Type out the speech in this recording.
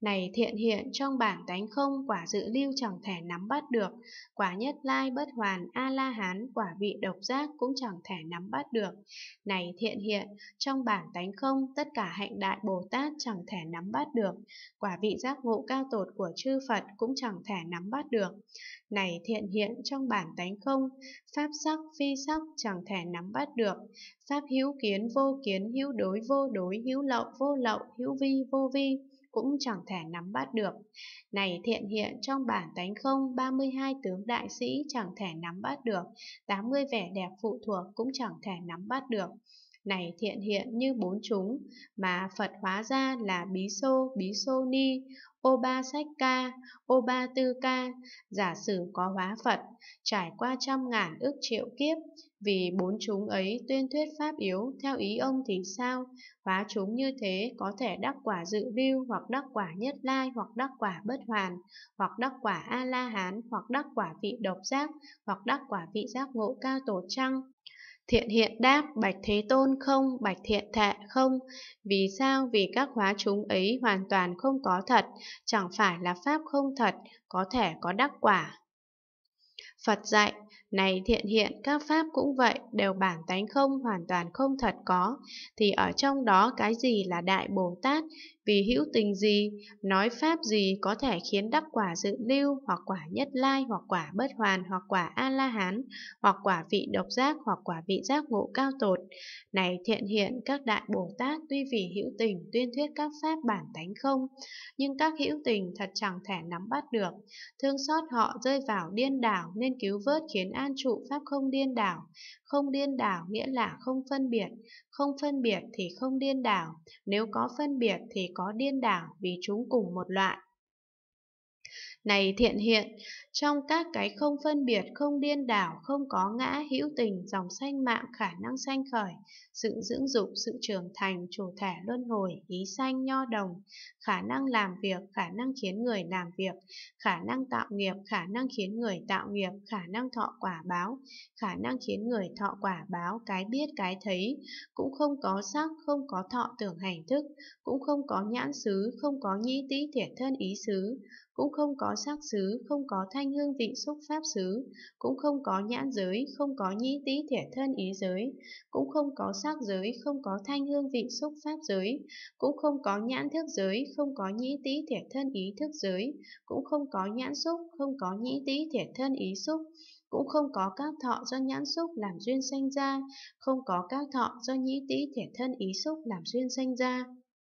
Này thiện hiện trong bản tánh không quả dự lưu chẳng thể nắm bắt được, quả nhất lai bất hoàn A-la-hán quả vị độc giác cũng chẳng thể nắm bắt được. Này thiện hiện trong bản tánh không tất cả hạnh đại Bồ Tát chẳng thể nắm bắt được, quả vị giác ngộ cao tột của chư Phật cũng chẳng thể nắm bắt được. Này thiện hiện trong bản tánh không, pháp sắc phi sắc chẳng thể nắm bắt được, pháp hữu kiến vô kiến hữu đối vô đối hữu lậu vô lậu hữu vi vô vi cũng chẳng thể nắm bắt được. Này thiện hiện trong bản tánh không 32 tướng đại sĩ chẳng thể nắm bắt được, 80 vẻ đẹp phụ thuộc cũng chẳng thể nắm bắt được này thiện hiện như bốn chúng, mà Phật hóa ra là bí xô, bí xô ni, ô ba sách ca, ô ba tư ca, giả sử có hóa Phật, trải qua trăm ngàn ước triệu kiếp, vì bốn chúng ấy tuyên thuyết pháp yếu, theo ý ông thì sao? Hóa chúng như thế có thể đắc quả dự lưu hoặc đắc quả nhất lai hoặc đắc quả bất hoàn, hoặc đắc quả A-la-hán, hoặc đắc quả vị độc giác, hoặc đắc quả vị giác ngộ cao tổ trăng, Thiện hiện đáp bạch thế tôn không, bạch thiện thệ không. Vì sao? Vì các hóa chúng ấy hoàn toàn không có thật, chẳng phải là pháp không thật, có thể có đắc quả. Phật dạy, này thiện hiện các pháp cũng vậy, đều bản tánh không hoàn toàn không thật có, thì ở trong đó cái gì là Đại Bồ Tát, vì hữu tình gì, nói pháp gì có thể khiến đắc quả dự lưu, hoặc quả nhất lai, hoặc quả bất hoàn, hoặc quả A-la-hán, hoặc quả vị độc giác, hoặc quả vị giác ngộ cao tột. Này thiện hiện, các đại Bồ Tát tuy vì hữu tình tuyên thuyết các pháp bản tánh không, nhưng các hữu tình thật chẳng thể nắm bắt được. Thương xót họ rơi vào điên đảo nên cứu vớt khiến an trụ pháp không điên đảo. Không điên đảo nghĩa là không phân biệt, không phân biệt thì không điên đảo, nếu có phân biệt thì có điên đảo vì chúng cùng một loại này thiện hiện, trong các cái không phân biệt, không điên đảo, không có ngã, hữu tình, dòng sanh mạng, khả năng sanh khởi, sự dưỡng dục, sự trưởng thành, chủ thể luân hồi, ý sanh, nho đồng, khả năng làm việc, khả năng khiến người làm việc, khả năng tạo nghiệp, khả năng khiến người tạo nghiệp, khả năng thọ quả báo, khả năng khiến người thọ quả báo, cái biết, cái thấy, cũng không có sắc, không có thọ tưởng hành thức, cũng không có nhãn xứ, không có nhĩ tĩ thể thân ý xứ, cũng không có sắc xứ, không có thanh hương vị xúc pháp xứ, cũng không có nhãn giới, không có nhĩ tý thể thân ý giới, cũng không có sắc giới, không có thanh hương vị xúc pháp giới, cũng không có nhãn thức giới, không có nhĩ tý thể thân ý thức giới, cũng không có nhãn xúc, không có nhĩ tý thể thân ý xúc, cũng không có các thọ do nhãn xúc làm duyên sanh ra, không có các thọ do nhĩ tý thể thân ý xúc làm duyên sanh ra.